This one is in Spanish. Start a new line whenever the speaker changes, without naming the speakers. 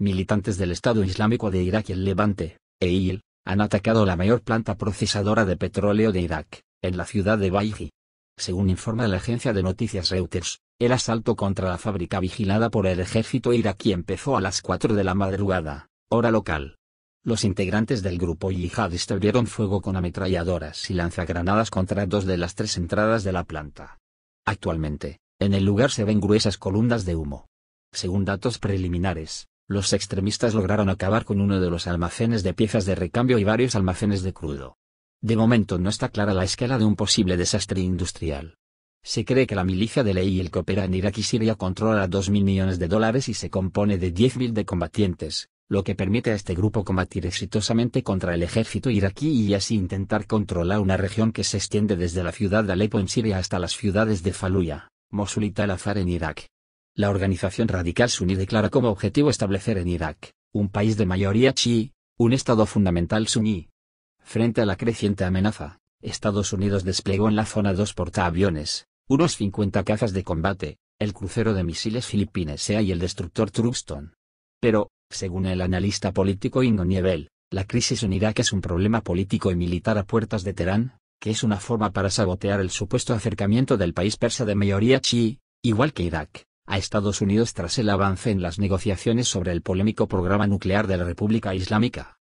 militantes del Estado Islámico de Irak y el Levante, EIL, han atacado la mayor planta procesadora de petróleo de Irak, en la ciudad de Baiji. Según informa la agencia de noticias Reuters, el asalto contra la fábrica vigilada por el ejército iraquí empezó a las 4 de la madrugada, hora local. Los integrantes del grupo yihad abrieron fuego con ametralladoras y lanzagranadas contra dos de las tres entradas de la planta. Actualmente, en el lugar se ven gruesas columnas de humo. Según datos preliminares, los extremistas lograron acabar con uno de los almacenes de piezas de recambio y varios almacenes de crudo. De momento no está clara la escala de un posible desastre industrial. Se cree que la milicia de ley y el que opera en Irak y Siria controla 2 mil millones de dólares y se compone de 10.000 de combatientes, lo que permite a este grupo combatir exitosamente contra el ejército iraquí y así intentar controlar una región que se extiende desde la ciudad de Alepo en Siria hasta las ciudades de Faluya, Mosul y Tal Afar en Irak. La organización radical suní declara como objetivo establecer en Irak, un país de mayoría chií, un estado fundamental suní. Frente a la creciente amenaza, Estados Unidos desplegó en la zona dos portaaviones, unos 50 cazas de combate, el crucero de misiles Filipinesea y el destructor trubstone Pero, según el analista político Ingo Niebel, la crisis en Irak es un problema político y militar a puertas de Teherán, que es una forma para sabotear el supuesto acercamiento del país persa de mayoría chií, igual que Irak a Estados Unidos tras el avance en las negociaciones sobre el polémico programa nuclear de la República Islámica.